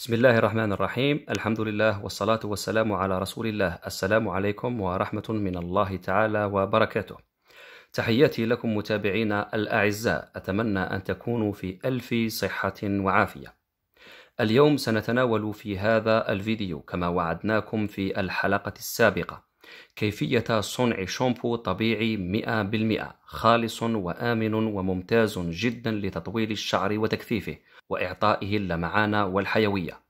بسم الله الرحمن الرحيم الحمد لله والصلاة والسلام على رسول الله السلام عليكم ورحمة من الله تعالى وبركاته تحياتي لكم متابعينا الأعزاء أتمنى أن تكونوا في ألف صحة وعافية اليوم سنتناول في هذا الفيديو كما وعدناكم في الحلقة السابقة كيفية صنع شامبو طبيعي 100% خالص وآمن وممتاز جدا لتطويل الشعر وتكثيفه وإعطائه اللمعان والحيوية.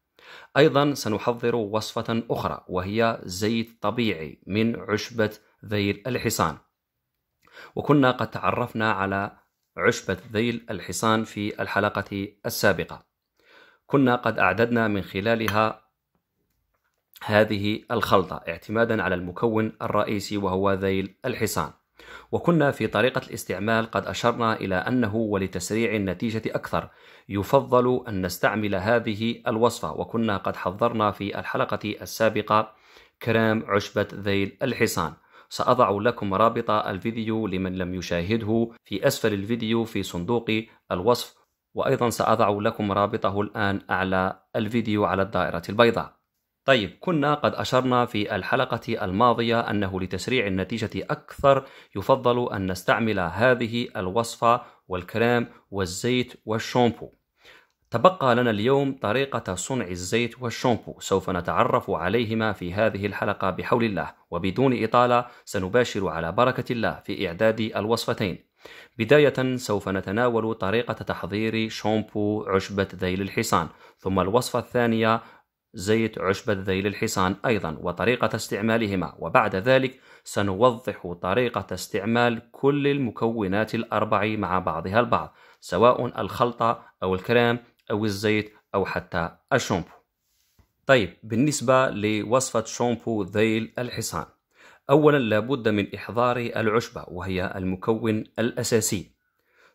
أيضا سنحضر وصفة أخرى وهي زيت طبيعي من عشبة ذيل الحصان. وكنا قد تعرفنا على عشبة ذيل الحصان في الحلقة السابقة. كنا قد أعددنا من خلالها هذه الخلطة اعتمادا على المكون الرئيسي وهو ذيل الحصان. وكنا في طريقة الاستعمال قد أشرنا إلى أنه ولتسريع النتيجة أكثر يفضل أن نستعمل هذه الوصفة وكنا قد حضرنا في الحلقة السابقة كرام عشبة ذيل الحصان سأضع لكم رابط الفيديو لمن لم يشاهده في أسفل الفيديو في صندوق الوصف وأيضا سأضع لكم رابطه الآن أعلى الفيديو على الدائرة البيضاء طيب كنا قد أشرنا في الحلقة الماضية أنه لتسريع النتيجة أكثر يفضل أن نستعمل هذه الوصفة والكريم والزيت والشامبو تبقى لنا اليوم طريقة صنع الزيت والشامبو سوف نتعرف عليهما في هذه الحلقة بحول الله وبدون إطالة سنباشر على بركة الله في إعداد الوصفتين بداية سوف نتناول طريقة تحضير شامبو عشبة ذيل الحصان ثم الوصفة الثانية زيت عشبة ذيل الحصان أيضا وطريقة استعمالهما وبعد ذلك سنوضح طريقة استعمال كل المكونات الأربع مع بعضها البعض سواء الخلطة أو الكريم أو الزيت أو حتى الشامبو طيب بالنسبة لوصفة شامبو ذيل الحصان أولا لابد من إحضار العشبة وهي المكون الأساسي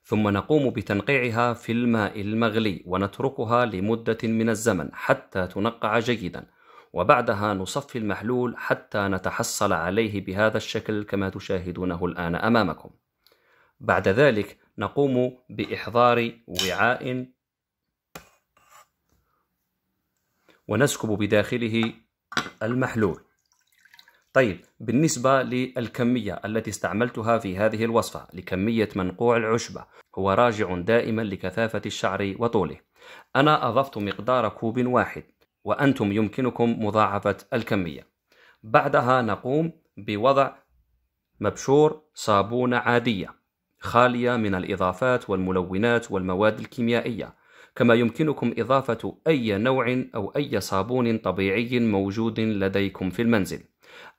ثم نقوم بتنقيعها في الماء المغلي ونتركها لمدة من الزمن حتى تنقع جيدا وبعدها نصفي المحلول حتى نتحصل عليه بهذا الشكل كما تشاهدونه الآن أمامكم بعد ذلك نقوم بإحضار وعاء ونسكب بداخله المحلول طيب بالنسبة للكمية التي استعملتها في هذه الوصفة لكمية منقوع العشبة هو راجع دائما لكثافة الشعر وطوله أنا أضفت مقدار كوب واحد وأنتم يمكنكم مضاعفة الكمية بعدها نقوم بوضع مبشور صابونة عادية خالية من الإضافات والملونات والمواد الكيميائية كما يمكنكم إضافة أي نوع أو أي صابون طبيعي موجود لديكم في المنزل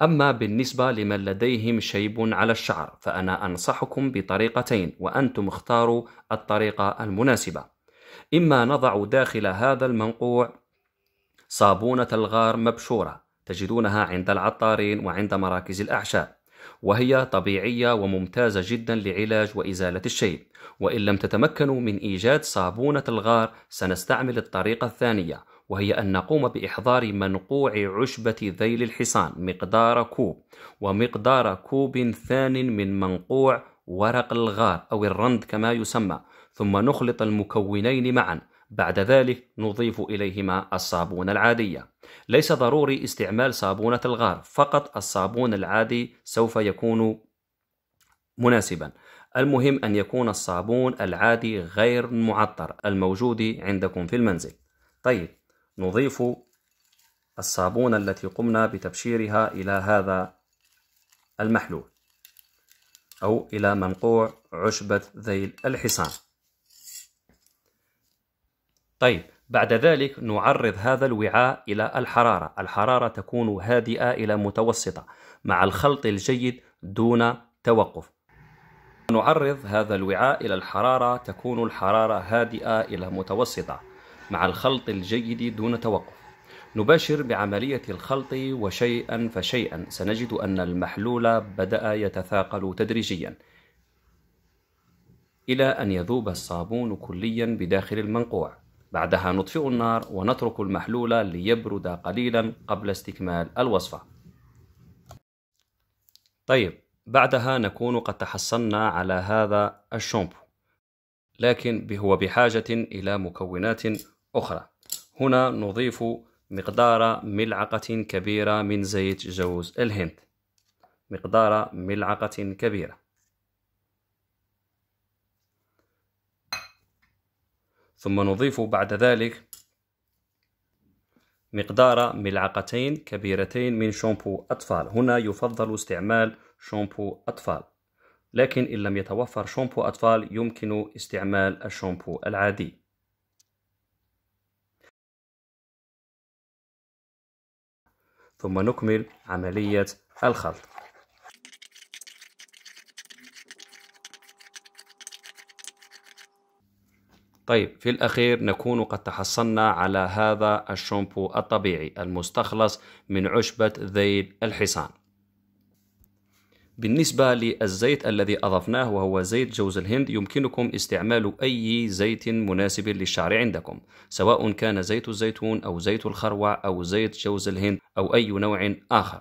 أما بالنسبة لمن لديهم شيب على الشعر فأنا أنصحكم بطريقتين وأنتم اختاروا الطريقة المناسبة إما نضع داخل هذا المنقوع صابونة الغار مبشورة تجدونها عند العطارين وعند مراكز الأعشاب وهي طبيعية وممتازة جدا لعلاج وإزالة الشيب وإن لم تتمكنوا من إيجاد صابونة الغار سنستعمل الطريقة الثانية وهي أن نقوم بإحضار منقوع عشبة ذيل الحصان مقدار كوب ومقدار كوب ثان من منقوع ورق الغار أو الرند كما يسمى ثم نخلط المكونين معا بعد ذلك نضيف إليهما الصابون العادية ليس ضروري استعمال صابونة الغار فقط الصابون العادي سوف يكون مناسبا المهم أن يكون الصابون العادي غير معطر الموجود عندكم في المنزل طيب نضيف الصابون التي قمنا بتبشيرها إلى هذا المحلول أو إلى منقوع عشبة ذيل الحصان طيب بعد ذلك نعرض هذا الوعاء إلى الحرارة الحرارة تكون هادئة إلى متوسطة مع الخلط الجيد دون توقف نعرض هذا الوعاء إلى الحرارة تكون الحرارة هادئة إلى متوسطة مع الخلط الجيد دون توقف نباشر بعملية الخلط وشيئا فشيئا سنجد أن المحلول بدأ يتثاقل تدريجيا إلى أن يذوب الصابون كليا بداخل المنقوع بعدها نطفئ النار ونترك المحلول ليبرد قليلا قبل استكمال الوصفة طيب بعدها نكون قد تحصلنا على هذا الشامبو لكن هو بحاجة إلى مكونات أخرى هنا نضيف مقدار ملعقة كبيرة من زيت جوز الهند مقدار ملعقة كبيرة ثم نضيف بعد ذلك مقدار ملعقتين كبيرتين من شامبو أطفال هنا يفضل استعمال شامبو أطفال لكن إن لم يتوفر شامبو أطفال يمكن استعمال الشامبو العادي ثم نكمل عملية الخلط طيب في الأخير نكون قد تحصلنا على هذا الشامبو الطبيعي المستخلص من عشبة ذيل الحصان بالنسبة للزيت الذي أضفناه وهو زيت جوز الهند يمكنكم استعمال أي زيت مناسب للشعر عندكم سواء كان زيت الزيتون أو زيت الخروع أو زيت جوز الهند أو أي نوع آخر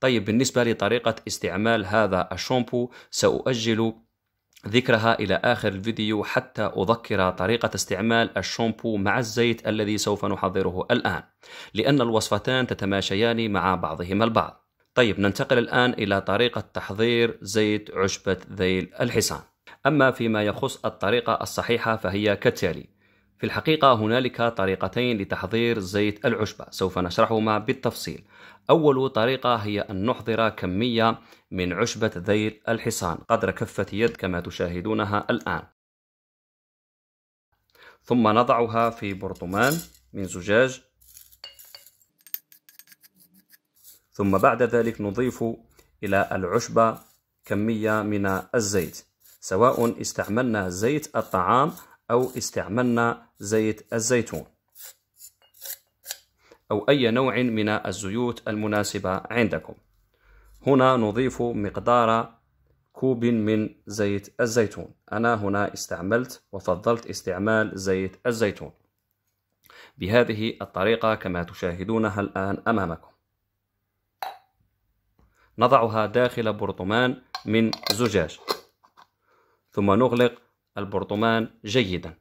طيب بالنسبة لطريقة استعمال هذا الشامبو سأؤجل ذكرها إلى آخر الفيديو حتى أذكر طريقة استعمال الشامبو مع الزيت الذي سوف نحضره الآن لأن الوصفتان تتماشيان مع بعضهما البعض طيب ننتقل الآن إلى طريقة تحضير زيت عشبة ذيل الحصان أما فيما يخص الطريقة الصحيحة فهي كالتالي في الحقيقة هنالك طريقتين لتحضير زيت العشبة سوف نشرحهما بالتفصيل أول طريقة هي أن نحضر كمية من عشبة ذيل الحصان قدر كفة يد كما تشاهدونها الآن ثم نضعها في برطمان من زجاج ثم بعد ذلك نضيف إلى العشبة كمية من الزيت سواء استعملنا زيت الطعام أو استعملنا زيت الزيتون أو أي نوع من الزيوت المناسبة عندكم هنا نضيف مقدار كوب من زيت الزيتون أنا هنا استعملت وفضلت استعمال زيت الزيتون بهذه الطريقة كما تشاهدونها الآن أمامكم نضعها داخل برطمان من زجاج ثم نغلق البرطمان جيدا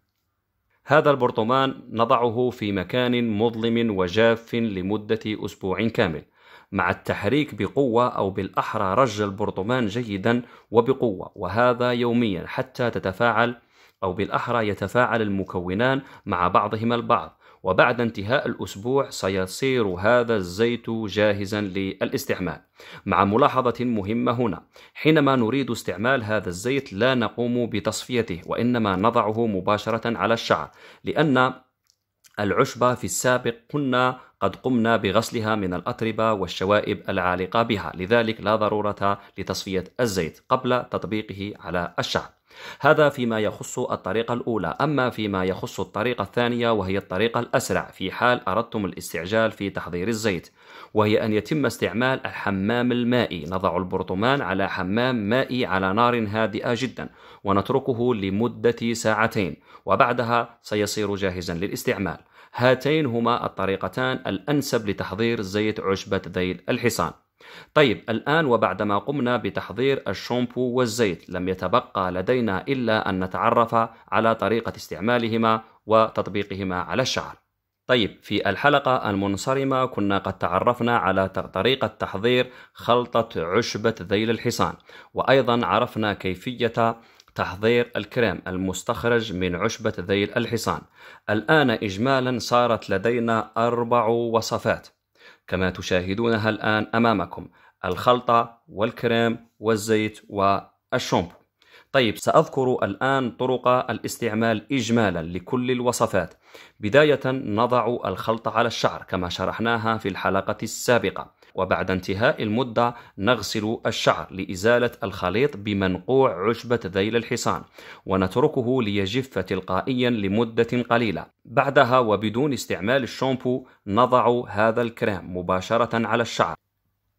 هذا البرطمان نضعه في مكان مظلم وجاف لمدة أسبوع كامل مع التحريك بقوة أو بالأحرى رج البرطمان جيدا وبقوة وهذا يوميا حتى تتفاعل أو بالأحرى يتفاعل المكونان مع بعضهما البعض وبعد انتهاء الأسبوع سيصير هذا الزيت جاهزا للاستعمال مع ملاحظة مهمة هنا حينما نريد استعمال هذا الزيت لا نقوم بتصفيته وإنما نضعه مباشرة على الشعر لأن العشبة في السابق قلنا قد قمنا بغسلها من الأتربة والشوائب العالقة بها لذلك لا ضرورة لتصفية الزيت قبل تطبيقه على الشعر هذا فيما يخص الطريقة الأولى، أما فيما يخص الطريقة الثانية وهي الطريقة الأسرع في حال أردتم الاستعجال في تحضير الزيت، وهي أن يتم استعمال الحمام المائي، نضع البرطمان على حمام مائي على نار هادئة جدا، ونتركه لمدة ساعتين، وبعدها سيصير جاهزا للاستعمال. هاتين هما الطريقتان الأنسب لتحضير زيت عشبة ذيل الحصان طيب الآن وبعدما قمنا بتحضير الشامبو والزيت لم يتبقى لدينا إلا أن نتعرف على طريقة استعمالهما وتطبيقهما على الشعر طيب في الحلقة المنصرمة كنا قد تعرفنا على طريقة تحضير خلطة عشبة ذيل الحصان وأيضا عرفنا كيفية تحضير الكريم المستخرج من عشبة ذيل الحصان الآن إجمالا صارت لدينا أربع وصفات كما تشاهدونها الآن أمامكم الخلطة والكريم والزيت والشامبو طيب سأذكر الآن طرق الاستعمال إجمالا لكل الوصفات بداية نضع الخلط على الشعر كما شرحناها في الحلقة السابقة وبعد انتهاء المدة نغسل الشعر لإزالة الخليط بمنقوع عشبة ذيل الحصان ونتركه ليجف تلقائيا لمدة قليلة بعدها وبدون استعمال الشامبو نضع هذا الكريم مباشرة على الشعر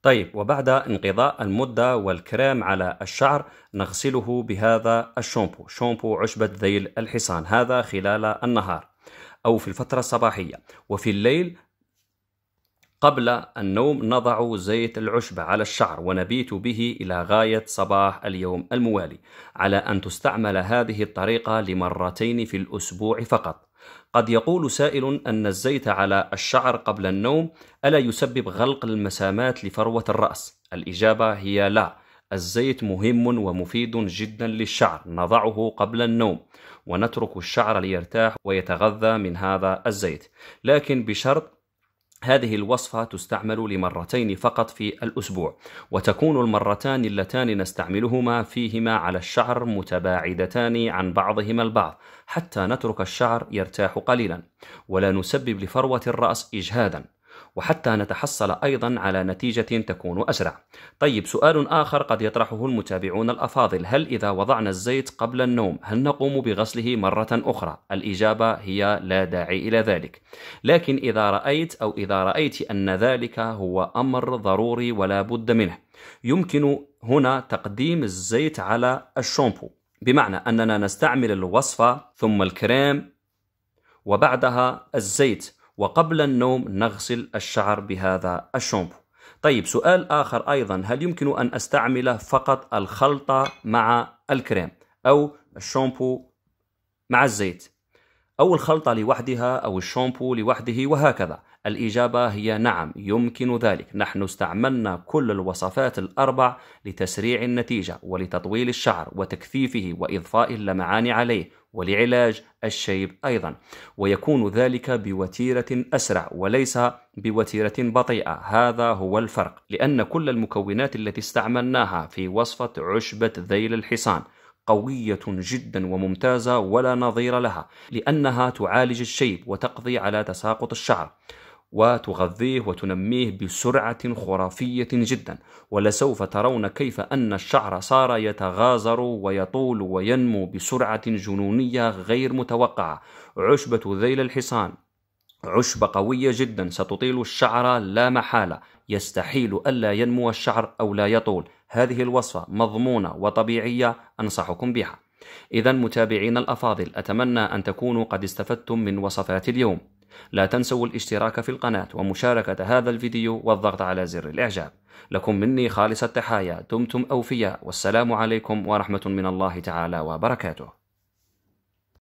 طيب وبعد انقضاء المدة والكريم على الشعر نغسله بهذا الشامبو شامبو عشبة ذيل الحصان هذا خلال النهار أو في الفترة الصباحية وفي الليل قبل النوم نضع زيت العشبة على الشعر ونبيت به إلى غاية صباح اليوم الموالي على أن تستعمل هذه الطريقة لمرتين في الأسبوع فقط قد يقول سائل أن الزيت على الشعر قبل النوم ألا يسبب غلق المسامات لفروة الرأس؟ الإجابة هي لا، الزيت مهم ومفيد جدا للشعر، نضعه قبل النوم، ونترك الشعر ليرتاح ويتغذى من هذا الزيت، لكن بشرط هذه الوصفة تستعمل لمرتين فقط في الأسبوع وتكون المرتان اللتان نستعملهما فيهما على الشعر متباعدتان عن بعضهما البعض حتى نترك الشعر يرتاح قليلا ولا نسبب لفروة الرأس إجهادا وحتى نتحصل أيضا على نتيجة تكون أسرع. طيب سؤال آخر قد يطرحه المتابعون الأفاضل هل إذا وضعنا الزيت قبل النوم هل نقوم بغسله مرة أخرى؟ الإجابة هي لا داعي إلى ذلك. لكن إذا رأيت أو إذا رأيت أن ذلك هو أمر ضروري ولا بد منه يمكن هنا تقديم الزيت على الشامبو بمعنى أننا نستعمل الوصفة ثم الكريم وبعدها الزيت وقبل النوم نغسل الشعر بهذا الشامبو طيب سؤال آخر أيضا هل يمكن أن أستعمل فقط الخلطة مع الكريم أو الشامبو مع الزيت أو الخلطة لوحدها أو الشامبو لوحده وهكذا الإجابة هي نعم يمكن ذلك نحن استعملنا كل الوصفات الأربع لتسريع النتيجة ولتطويل الشعر وتكثيفه وإضفاء اللمعان عليه ولعلاج الشيب أيضا ويكون ذلك بوتيرة أسرع وليس بوتيرة بطيئة هذا هو الفرق لأن كل المكونات التي استعملناها في وصفة عشبة ذيل الحصان قوية جدا وممتازة ولا نظير لها لأنها تعالج الشيب وتقضي على تساقط الشعر وتغذيه وتنميه بسرعة خرافية جدا ولسوف ترون كيف أن الشعر صار يتغازر ويطول وينمو بسرعة جنونية غير متوقعة عشبة ذيل الحصان عشبة قوية جدا ستطيل الشعر لا محالة يستحيل ألا ينمو الشعر أو لا يطول هذه الوصفة مضمونة وطبيعية أنصحكم بها إذا متابعين الأفاضل أتمنى أن تكونوا قد استفدتم من وصفات اليوم لا تنسوا الاشتراك في القناة ومشاركة هذا الفيديو والضغط على زر الإعجاب لكم مني خالص التحايا دمتم أوفياء والسلام عليكم ورحمة من الله تعالى وبركاته